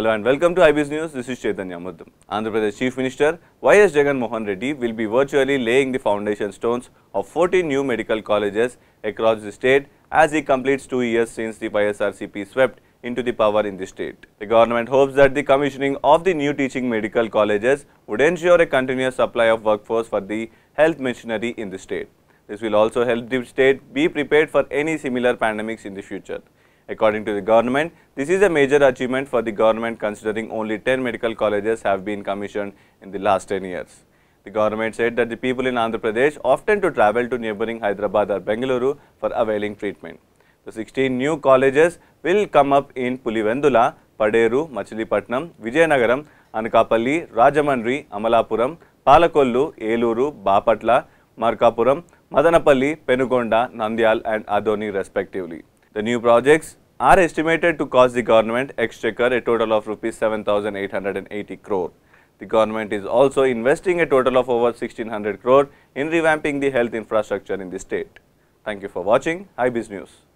Hello and welcome to IBS News. This is Chaitanya Muddam. Andhra Pradesh Chief Minister Y.S. Jagan Mohan Reddy will be virtually laying the foundation stones of 14 new medical colleges across the state as he completes two years since the YSRCP swept into the power in the state. The government hopes that the commissioning of the new teaching medical colleges would ensure a continuous supply of workforce for the health machinery in the state. This will also help the state be prepared for any similar pandemics in the future. according to the government. This is a major achievement for the government considering only 10 medical colleges have been commissioned in the last 10 years. The government said that the people in Andhra Pradesh often to travel to neighboring Hyderabad or Bengaluru for availing treatment. The 16 new colleges will come up in Pulivendula, Paderu, Machilipatnam, Vijayanagaram, Anakapalli, Rajamandri, Amalapuram, Palakollu, Eluru, Bapatla, Markapuram, Madanapalli, Penugonda, Nandyal and Adoni respectively. The new projects are estimated to cost the government exchequer a total of rupees 7880 crore. The government is also investing a total of over 1600 crore in revamping the health infrastructure in the state. Thank you for watching IBiz News.